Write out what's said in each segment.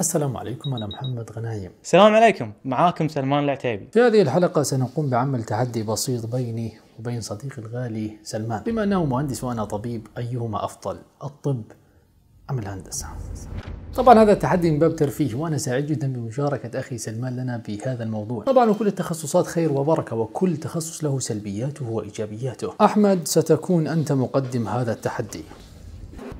السلام عليكم أنا محمد غنايم السلام عليكم معاكم سلمان العتيبي في هذه الحلقة سنقوم بعمل تحدي بسيط بيني وبين صديقي الغالي سلمان بما أنه مهندس وأنا طبيب أيهما أفضل الطب أم الهندسة طبعا هذا التحدي من باب ترفيه وأنا سعيد جدا بمشاركة أخي سلمان لنا بهذا الموضوع طبعا وكل التخصصات خير وبركة وكل تخصص له سلبياته وإيجابياته أحمد ستكون أنت مقدم هذا التحدي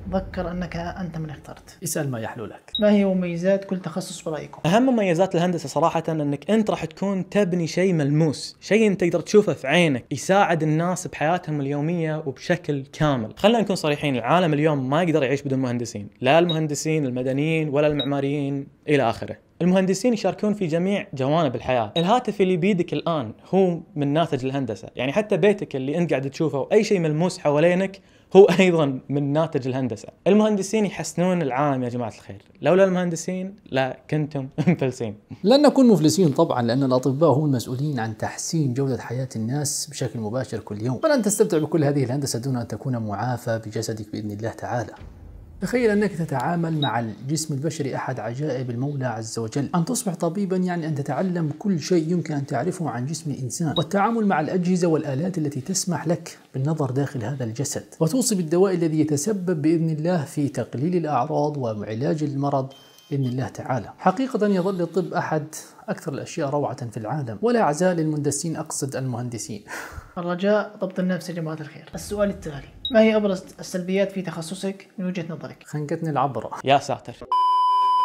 ذكر أنك أنت من اخترت اسأل ما يحلو لك ما هي مميزات كل تخصص برأيكم؟ أهم مميزات الهندسة صراحة أنك أنت راح تكون تبني شيء ملموس شيء أنت تقدر تشوفه في عينك يساعد الناس بحياتهم اليومية وبشكل كامل خلينا نكون صريحين العالم اليوم ما يقدر يعيش بدون مهندسين لا المهندسين المدنيين ولا المعماريين إلى آخره المهندسين يشاركون في جميع جوانب الحياه، الهاتف اللي بيدك الان هو من ناتج الهندسه، يعني حتى بيتك اللي انت قاعد تشوفه واي شيء ملموس حوالينك هو ايضا من ناتج الهندسه. المهندسين يحسنون العالم يا جماعه الخير، لولا المهندسين لا كنتم مفلسين. لن نكون مفلسين طبعا لان الاطباء هم المسؤولين عن تحسين جوده حياه الناس بشكل مباشر كل يوم، فلن تستمتع بكل هذه الهندسه دون ان تكون معافى بجسدك باذن الله تعالى. تخيل أنك تتعامل مع الجسم البشري أحد عجائب المولى عز وجل أن تصبح طبيبا يعني أن تتعلم كل شيء يمكن أن تعرفه عن جسم الإنسان والتعامل مع الأجهزة والآلات التي تسمح لك بالنظر داخل هذا الجسد وتوصي بالدواء الذي يتسبب بإذن الله في تقليل الأعراض وعلاج المرض بإذن الله تعالى حقيقة يظل الطب أحد أكثر الأشياء روعة في العالم ولا عزاء للمندسين أقصد المهندسين الرجاء ضبط النفس يا جماعة الخير السؤال التالي ما هي أبرز السلبيات في تخصصك من وجهة نظرك؟ خنقتني العبرة يا ساتر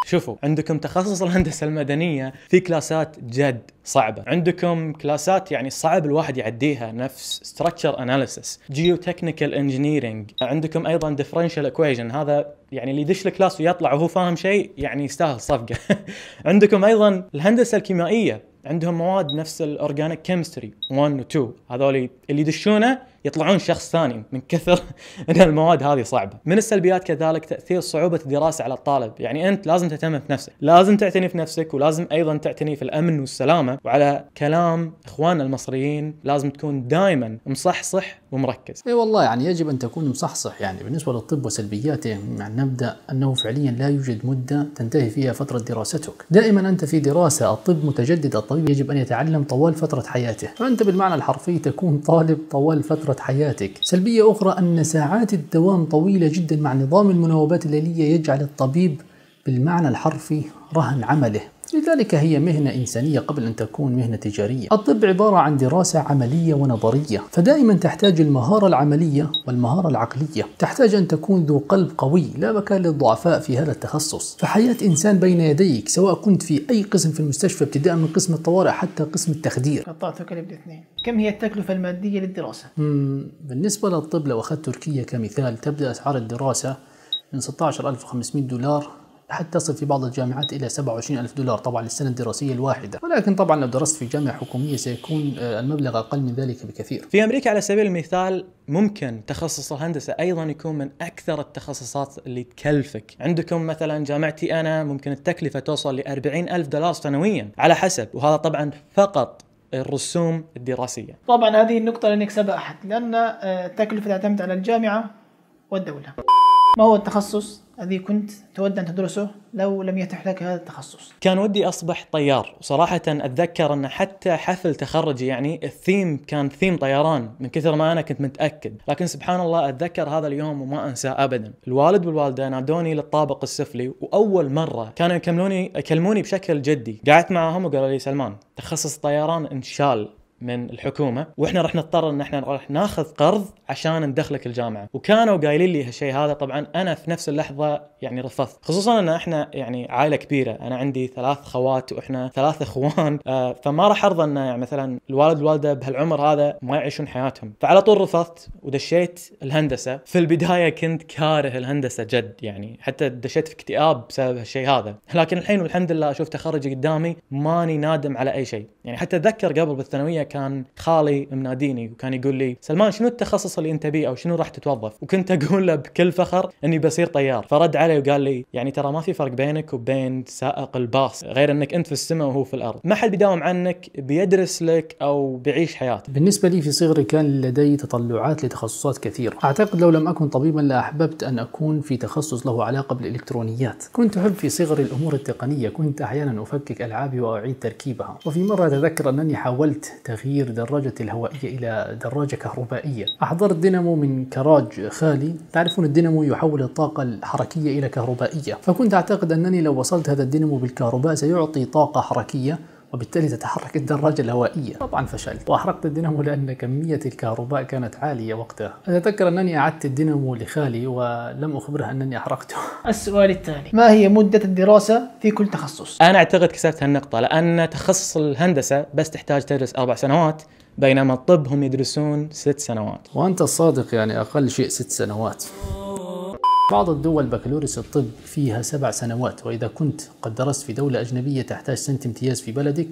شوفوا عندكم تخصص الهندسه المدنيه في كلاسات جد صعبه عندكم كلاسات يعني صعب الواحد يعديها نفس ستراكشر اناليسيس جيوتكنيكال انجينيرنج عندكم ايضا ديفرنشال اكويجن هذا يعني اللي يدش الكلاس ويطلع وهو فاهم شيء يعني يستاهل صفقه عندكم ايضا الهندسه الكيميائيه عندهم مواد نفس الاورجانيك كيمستري 1 و 2 هذول اللي يدشونه يطلعون شخص ثاني من كثر ان المواد هذه صعبه. من السلبيات كذلك تاثير صعوبه الدراسه على الطالب، يعني انت لازم تهتم بنفسك، لازم تعتني في نفسك ولازم ايضا تعتني في الامن والسلامه، وعلى كلام اخواننا المصريين لازم تكون دائما مصحصح ومركز. اي والله يعني يجب ان تكون مصحصح يعني بالنسبه للطب وسلبياته يعني نبدا انه فعليا لا يوجد مده تنتهي فيها فتره دراستك، دائما انت في دراسه، الطب متجدد، الطبيب يجب ان يتعلم طوال فتره حياته، فانت بالمعنى الحرفي تكون طالب طوال فتره حياتك سلبية أخرى أن ساعات الدوام طويلة جدا مع نظام المناوبات الليلية يجعل الطبيب بالمعنى الحرفي رهن عمله لذلك هي مهنة إنسانية قبل أن تكون مهنة تجارية. الطب عبارة عن دراسة عملية ونظرية، فدائما تحتاج المهارة العملية والمهارة العقلية. تحتاج أن تكون ذو قلب قوي، لا مكان للضعفاء في هذا التخصص. فحياة إنسان بين يديك سواء كنت في أي قسم في المستشفى ابتداء من قسم الطوارئ حتى قسم التخدير. قطعتك الاثنين. كم هي التكلفة المادية للدراسة؟ بالنسبة للطب لو أخذت تركيا كمثال تبدأ أسعار الدراسة من 16500 دولار حتى تصل في بعض الجامعات إلى 27 ألف دولار طبعا للسنة الدراسية الواحدة ولكن طبعا لو درست في جامعة حكومية سيكون آه، المبلغ أقل من ذلك بكثير في أمريكا على سبيل المثال ممكن تخصص الهندسة أيضا يكون من أكثر التخصصات اللي تكلفك عندكم مثلا جامعتي أنا ممكن التكلفة توصل ل 40 ألف دولار سنويا على حسب وهذا طبعا فقط الرسوم الدراسية طبعا هذه النقطة لن يكسبها أحد لأن آه، التكلفة تعتمد على الجامعة والدولة ما هو التخصص الذي كنت تود أن تدرسه لو لم يتح لك هذا التخصص؟ كان ودي أصبح طيار وصراحة أتذكر أن حتى حفل تخرجي يعني الثيم كان ثيم طيران من كثر ما أنا كنت متأكد لكن سبحان الله أتذكر هذا اليوم وما أنساه أبدا الوالد والوالدة نادوني للطابق السفلي وأول مرة كانوا يكلموني يكلموني بشكل جدي قعدت معهم وقالوا لي سلمان تخصص طيران إن شاء الله من الحكومه واحنا راح نضطر ان احنا راح ناخذ قرض عشان ندخلك الجامعه وكانوا قايلين لي هالشيء هذا طبعا انا في نفس اللحظه يعني رفضت خصوصا ان احنا يعني عائله كبيره انا عندي ثلاث خوات واحنا ثلاث اخوان آه، فما راح ارضى ان يعني مثلا الوالد والوالده بهالعمر هذا ما يعيشون حياتهم فعلى طول رفضت ودشيت الهندسه في البدايه كنت كاره الهندسه جد يعني حتى دشيت في اكتئاب بسبب هالشيء هذا لكن الحين والحمد لله اشوف تخرجي قدامي ماني نادم على اي شيء يعني حتى اتذكر قبل بالثانويه كان خالي مناديني وكان يقول لي سلمان شنو التخصص اللي انت بيه او شنو راح تتوظف وكنت اقول له بكل فخر اني بصير طيار فرد علي وقال لي يعني ترى ما في فرق بينك وبين سائق الباص غير انك انت في السماء وهو في الارض ما حد بيداوم عنك بيدرس لك او بيعيش حياته بالنسبه لي في صغري كان لدي تطلعات لتخصصات كثيره اعتقد لو لم اكن طبيبا لاحببت لا ان اكون في تخصص له علاقه بالالكترونيات كنت احب في صغري الامور التقنيه كنت احيانا افكك العابي واعيد تركيبها وفي مره اتذكر انني حاولت تغيير دراجة الهوائية إلى دراجة كهربائية أحضرت الدينامو من كراج خالي تعرفون الدينامو يحول الطاقة الحركية إلى كهربائية فكنت أعتقد أنني لو وصلت هذا الدينامو بالكهرباء سيعطي طاقة حركية وبالتالي تتحرك الدراجة الهوائية طبعا فشلت وأحرقت الدينامو لأن كمية الكهرباء كانت عالية وقتها أتذكر أنني أعدت الدينامو لخالي ولم أخبره أنني أحرقته السؤال التالي ما هي مدة الدراسة في كل تخصص؟ أنا أعتقد كسبت هالنقطة لأن تخصص الهندسة بس تحتاج تدرس أربع سنوات بينما الطب هم يدرسون ست سنوات وأنت الصادق يعني أقل شيء ست سنوات بعض الدول بكالوريوس الطب فيها سبع سنوات وإذا كنت قد درست في دولة أجنبية تحتاج سنة امتياز في بلدك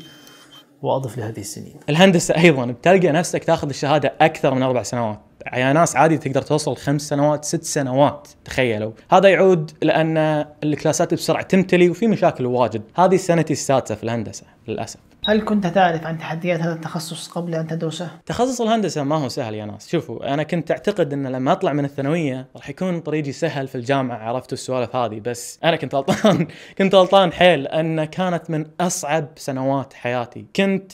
وأضف لهذه السنين الهندسة أيضا بتلقى نفسك تاخذ الشهادة أكثر من أربع سنوات يا ناس عادي تقدر توصل خمس سنوات ست سنوات تخيلوا هذا يعود لأن الكلاسات بسرعة تمتلي وفي مشاكل واجد هذه سنتي السادسة في الهندسة للأسف هل كنت تعرف عن تحديات هذا التخصص قبل أن تدرسه؟ تخصص الهندسة ما هو سهل يا ناس شوفوا أنا كنت أعتقد أن لما أطلع من الثانوية راح يكون طريقي سهل في الجامعة عرفت السوالف هذه بس أنا كنت غلطان كنت غلطان حيل لان كانت من أصعب سنوات حياتي كنت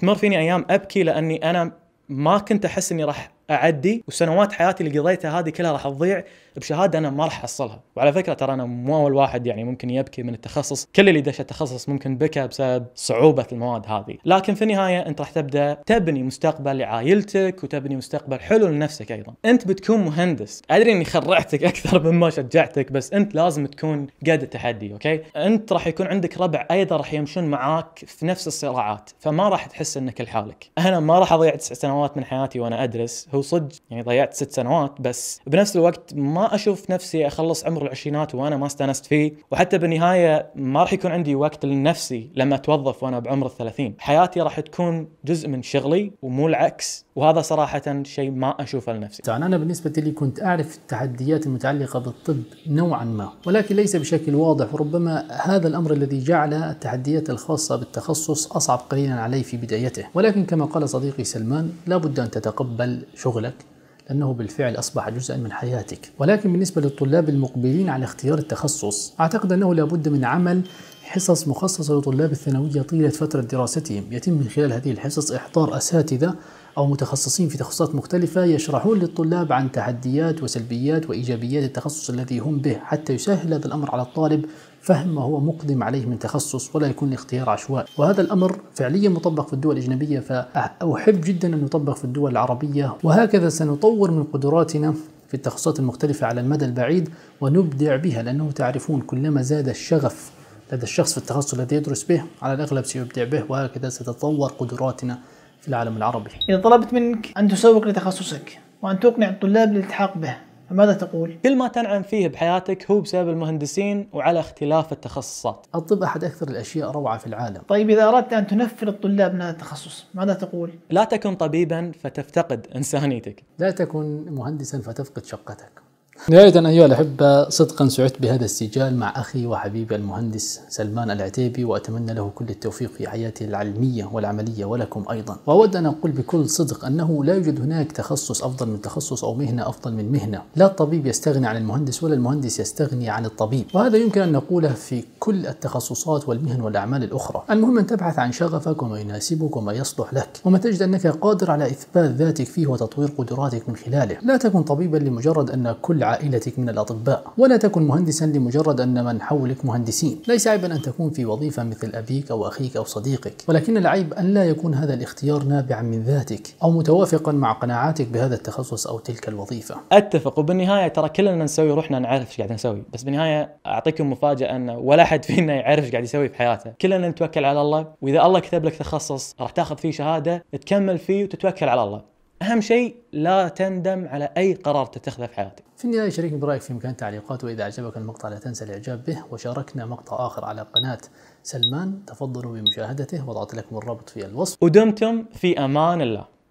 تمر فيني أيام أبكي لأني أنا ما كنت أحس أني راح اعدي وسنوات حياتي اللي قضيتها هذه كلها راح تضيع بشهاده انا ما راح احصلها، وعلى فكره ترى انا مو اول واحد يعني ممكن يبكي من التخصص، كل اللي دش التخصص ممكن بكى بسبب صعوبه المواد هذه، لكن في النهايه انت راح تبدا تبني مستقبل لعائلتك وتبني مستقبل حلو لنفسك ايضا، انت بتكون مهندس، ادري اني خرعتك اكثر مما شجعتك بس انت لازم تكون قد التحدي، اوكي؟ انت راح يكون عندك ربع ايضا راح يمشون معاك في نفس الصراعات، فما راح تحس انك لحالك، انا ما راح اضيع تسع سنوات من حياتي وانا ادرس هو صدق يعني ضيعت ست سنوات بس بنفس الوقت ما اشوف نفسي اخلص عمر العشرينات وانا ما استانست فيه وحتى بالنهايه ما راح يكون عندي وقت لنفسي لما اتوظف وانا بعمر الثلاثين حياتي راح تكون جزء من شغلي ومو العكس وهذا صراحه شيء ما اشوفه لنفسي طبعا انا بالنسبه لي كنت اعرف التحديات المتعلقه بالطب نوعا ما ولكن ليس بشكل واضح وربما هذا الامر الذي جعل التحديات الخاصه بالتخصص اصعب قليلا علي في بدايته ولكن كما قال صديقي سلمان لابد ان تتقبل شغلك لأنه بالفعل أصبح جزءا من حياتك ولكن بالنسبة للطلاب المقبلين على اختيار التخصص أعتقد أنه لابد من عمل حصص مخصصة لطلاب الثانوية طيلة فترة دراستهم يتم من خلال هذه الحصص إحضار أساتذة أو متخصصين في تخصصات مختلفة يشرحون للطلاب عن تحديات وسلبيات وإيجابيات التخصص الذي هم به حتى يسهل هذا الأمر على الطالب فهم ما هو مقدم عليه من تخصص ولا يكون الاختيار عشوائي وهذا الأمر فعليا مطبق في الدول الأجنبية فأحب جدا أن يطبق في الدول العربية وهكذا سنطور من قدراتنا في التخصصات المختلفة على المدى البعيد ونبدع بها لأنه تعرفون كلما زاد الشغف لدى الشخص في التخصص الذي يدرس به على الأغلب سيبدع به وهكذا ستتطور قدراتنا في العالم العربي إذا طلبت منك أن تسوق لتخصصك وأن تقنع الطلاب للالتحاق به فماذا تقول؟ كل ما تنعم فيه بحياتك هو بسبب المهندسين وعلى اختلاف التخصصات. الطب احد اكثر الاشياء روعه في العالم. طيب اذا اردت ان تنفر الطلاب من هذا التخصص، ماذا تقول؟ لا تكن طبيبا فتفتقد انسانيتك. لا تكن مهندسا فتفقد شقتك. نهاية أيها الأحبة صدقا سعدت بهذا السجال مع أخي وحبيبي المهندس سلمان العتيبي وأتمنى له كل التوفيق في حياته العلمية والعملية ولكم أيضا وأود أن أقول بكل صدق أنه لا يوجد هناك تخصص أفضل من تخصص أو مهنة أفضل من مهنة لا الطبيب يستغني عن المهندس ولا المهندس يستغني عن الطبيب وهذا يمكن أن نقوله في كل التخصصات والمهن والأعمال الأخرى المهم أن تبحث عن شغفك وما يناسبك وما يصلح لك وما تجد أنك قادر على إثبات ذاتك فيه وتطوير قدراتك من خلاله لا تكن طبيبا لمجرد أن كل عائلتك من الأطباء ولا تكن مهندسا لمجرد أن من حولك مهندسين ليس عيبا أن تكون في وظيفة مثل أبيك أو أخيك أو صديقك ولكن العيب أن لا يكون هذا الاختيار نابعا من ذاتك أو متوافقا مع قناعاتك بهذا التخصص أو تلك الوظيفة أتفق وبالنهاية ترى كلنا نسوي روحنا نعرف ايش قاعد نسوي بس بالنهاية أعطيكم مفاجأة أن ولا أحد فينا يعرف ايش قاعد يسوي في حياته كلنا نتوكل على الله وإذا الله كتب لك تخصص راح تاخذ فيه شهادة تكمل فيه وتتوكل على الله أهم شيء لا تندم على أي قرار تتخذه في حياتك في النهاية شاركني برأيك في مكان التعليقات وإذا أعجبك المقطع لا تنسى الإعجاب به وشاركنا مقطع آخر على قناة سلمان تفضلوا بمشاهدته وضعت لكم الرابط في الوصف ودمتم في أمان الله